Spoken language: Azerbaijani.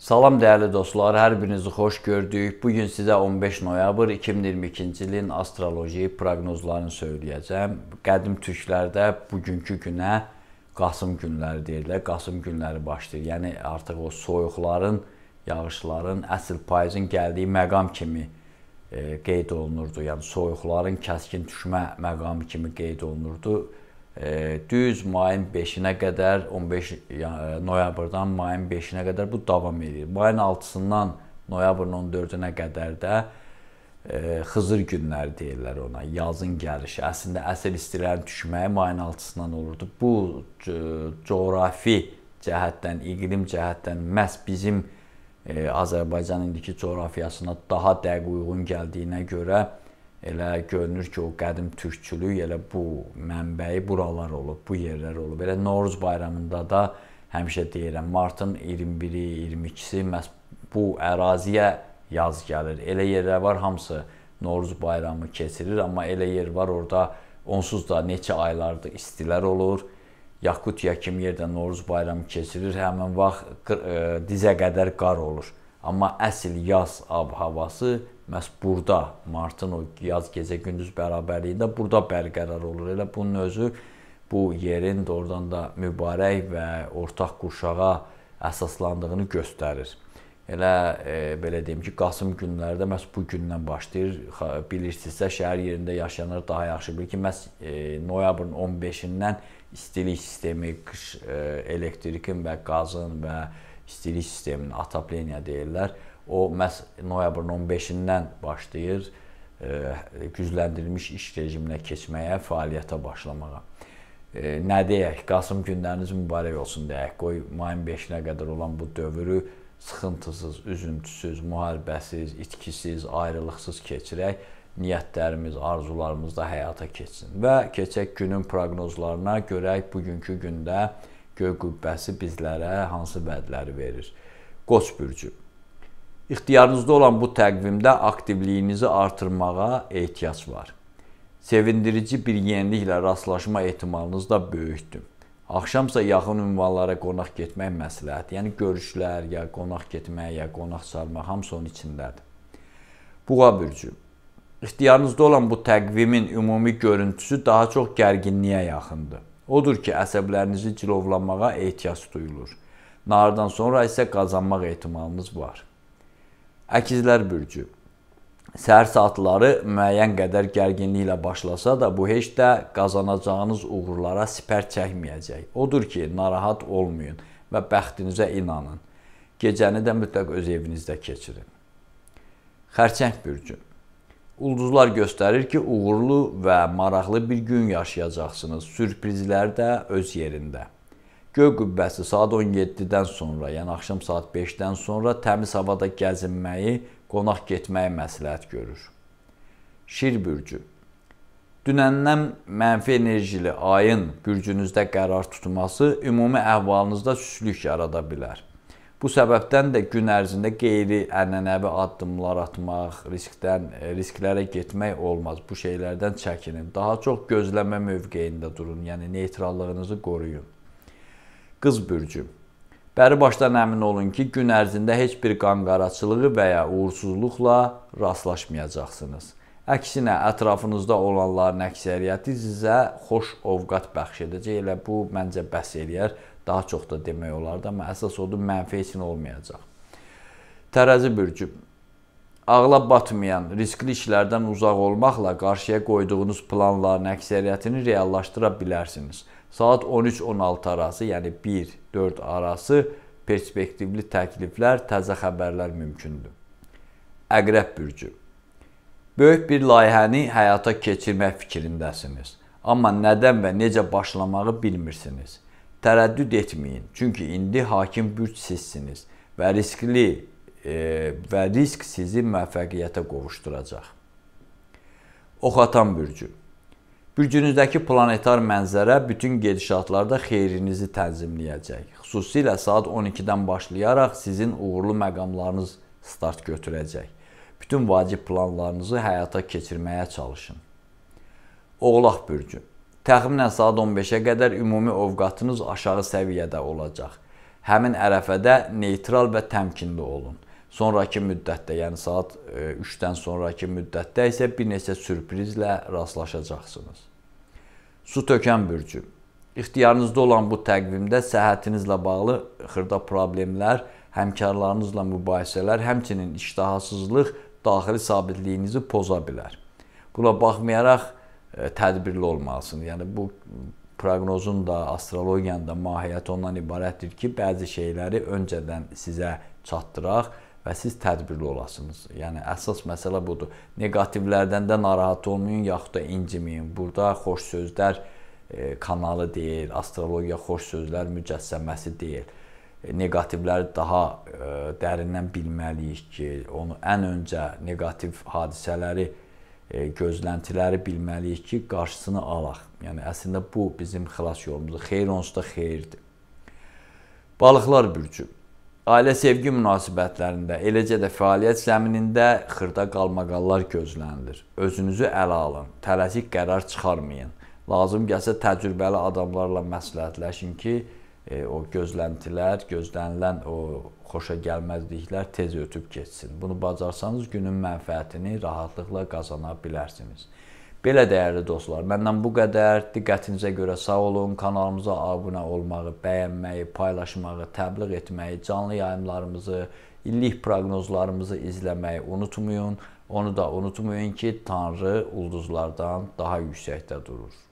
Salam dəyərli dostlar, hər birinizi xoş gördük. Bu gün sizə 15 noyabr 2022-ci ilin astroloji proqnozlarını söyləyəcəm. Qədim türklərdə bugünkü günə Qasım günləri deyirlər. Qasım günləri başlayır. Yəni artıq o soyuqların, yağışların, əsl payızın gəldiyi məqam kimi e, qeyd olunurdu. Yəni soyuqların kəskin düşmə məqamı kimi qeyd olunurdu düz mayın 5-nə qədər, 15 yəni, noyabrdan mayın 5-nə qədər bu davam edir. Mayın 6-sından noyabrın 14-nə qədər də ə, e, Xızır günləri deyirlər ona, yazın gəlişi. Əslində əsl istilərin düşməyi mayın 6-sından olurdu. Bu coğrafi cəhətdən, iqlim cəhətdən məhz bizim ə, e, Azərbaycan indiki coğrafiyasına daha dəqiq uyğun gəldiyinə görə Elə görünür ki, o qədim türkçülük elə bu mənbəyi buralar olub, bu yerlər olub. Elə Noruz bayramında da həmişə deyirəm, martın 21-i, 22-si məhz bu əraziyə yaz gəlir. Elə yerlər var, hamısı Noruz bayramı keçirir, amma elə yer var orada onsuz da neçə aylardır istilər olur. Yakutiya kimi yerdə Noruz bayramı keçirir, həmin vaxt e, dizə qədər qar olur. Amma əsl yaz ab havası məhz burada martın o yaz gecə gündüz bərabərliyində burada bərqərar olur. Elə bunun özü bu yerin doğrudan da mübarək və ortaq qurşağa əsaslandığını göstərir. Elə e, belə deyim ki, Qasım günləri də məhz bu gündən başlayır. Bilirsinizsə, şəhər yerində yaşayanlar daha yaxşı bilir ki, məhz e, noyabrın 15-dən istilik sistemi, qış e, elektrikin və qazın və istilik sisteminin atapleniya deyirlər. O məhz noyabrın 15-dən başlayır e, gücləndirilmiş iş rejiminə keçməyə, fəaliyyətə başlamağa. E, nə deyək, Qasım günləriniz mübarək olsun deyək. Qoy mayın 5-nə qədər olan bu dövrü sıxıntısız, üzüntüsüz, müharibəsiz, itkisiz, ayrılıqsız keçirək. Niyyətlərimiz, arzularımız da həyata keçsin. Və keçək günün proqnozlarına görək bugünkü gündə göy qübbəsi bizlərə hansı vədləri verir. Qoç bürcü İxtiyarınızda olan bu təqvimdə aktivliyinizi artırmağa ehtiyac var. Sevindirici bir yeniliklə rastlaşma ehtimalınız da böyükdür. Axşamsa yaxın ünvanlara qonaq getmək məsləhətdir. Yəni görüşlər, ya qonaq getmək, ya qonaq çağırmaq hamısı onun içindədir. Buğa bürcü. İxtiyarınızda olan bu təqvimin ümumi görüntüsü daha çox gərginliyə yaxındır. Odur ki, əsəblərinizi cilovlamağa ehtiyac duyulur. Nahardan sonra isə qazanmaq ehtimalınız var. Əkizlər bürcü. Səhər saatları müəyyən qədər gərginliklə başlasa da, bu heç də qazanacağınız uğurlara sipər çəkməyəcək. Odur ki, narahat olmayın və bəxtinizə inanın. Gecəni də mütləq öz evinizdə keçirin. Xərçəng bürcü. Ulduzlar göstərir ki, uğurlu və maraqlı bir gün yaşayacaqsınız. Sürprizlər də öz yerində. Göy qübbəsi saat 17-dən sonra, yəni axşam saat 5-dən sonra təmiz havada gəzinməyi, qonaq getməyi məsləhət görür. Şir bürcü. Dünəndən mənfi enerjili ayın bürcünüzdə qərar tutması ümumi əhvalınızda süslük yarada bilər. Bu səbəbdən də gün ərzində qeyri-ənənəvi addımlar atmaq, riskdən e, risklərə getmək olmaz. Bu şeylərdən çəkinin. Daha çox gözləmə mövqeyində durun, yəni neytrallığınızı qoruyun. Qız bürcü. Bəri başdan əmin olun ki, gün ərzində heç bir qanqaraçılığı və ya uğursuzluqla rastlaşmayacaqsınız. Əksinə, ətrafınızda olanların əksəriyyəti sizə xoş ovqat bəxş edəcək. Elə bu məncə bəs eləyər. Daha çox da demək olar da, amma əsas odur mənfi heç nə olmayacaq. Tərəzi bürcü ağla batmayan, riskli işlərdən uzaq olmaqla qarşıya qoyduğunuz planların əksəriyyətini reallaşdıra bilərsiniz. Saat 13-16 arası, yəni 1-4 arası perspektivli təkliflər, təzə xəbərlər mümkündür. Əqrəb bürcü. Böyük bir layihəni həyata keçirmək fikrindəsiniz, amma nədən və necə başlamağı bilmirsiniz. Tərəddüd etməyin, çünki indi hakim bürc sizsiniz və riskli e, və risk sizi müvəffəqiyyətə qovuşduracaq. Oxatan bürcü. Bürcünüzdəki planetar mənzərə bütün gedişatlarda xeyrinizi tənzimləyəcək. Xüsusilə saat 12-dən başlayaraq sizin uğurlu məqamlarınız start götürəcək. Bütün vacib planlarınızı həyata keçirməyə çalışın. Oğlaq bürcü. Təxminən saat 15-ə qədər ümumi ovqatınız aşağı səviyyədə olacaq. Həmin ərəfədə neytral və təmkinli olun. Sonrakı müddətdə, yəni saat 3-dən e, sonrakı müddətdə isə bir neçə sürprizlə rastlaşacaqsınız. Su tökən bürcü. İxtiyarınızda olan bu təqvimdə səhhətinizlə bağlı xırda problemlər, həmkarlarınızla mübahisələr, həmçinin iştahasızlıq daxili sabitliyinizi poza bilər. Buna baxmayaraq e, tədbirli olmalısınız. Yəni bu proqnozun da, astrologiyanın da mahiyyəti ondan ibarətdir ki, bəzi şeyləri öncədən sizə çatdıraq və siz tədbirli olasınız. Yəni əsas məsələ budur. Neqativlərdən də narahat olmayın, yaxud da inciməyin. Burada xoş sözlər e, kanalı deyil, astrologiya xoş sözlər mücəssəməsi deyil. E, neqativləri daha e, dərindən bilməliyik ki, onu ən öncə neqativ hadisələri, e, gözləntiləri bilməliyik ki, qarşısını alaq. Yəni əslində bu bizim xilas yolumuzdur. Xeyir onsuz da xeyirdir. Balıqlar bürcü ailə-sevgi münasibətlərində, eləcə də fəaliyyət zəminində xırda qalmaqallar gözlənilir. Özünüzü ələ alın, tələsik qərar çıxarmayın. Lazım gəlsə təcrübəli adamlarla məsləhətləşin ki, e, o gözləntilər, gözlənilən o xoşa gəlməzliklər tez ötüb keçsin. Bunu bacarsanız günün mənfəətini rahatlıqla qazana bilərsiniz. Belə dəyərli dostlar, məndən bu qədər. Diqqətinizə görə sağ olun. Kanalımıza abunə olmağı, bəyənməyi, paylaşmağı, təbliğ etməyi, canlı yayımlarımızı, illik proqnozlarımızı izləməyi unutmayın. Onu da unutmayın ki, Tanrı ulduzlardan daha yüksəkdə durur.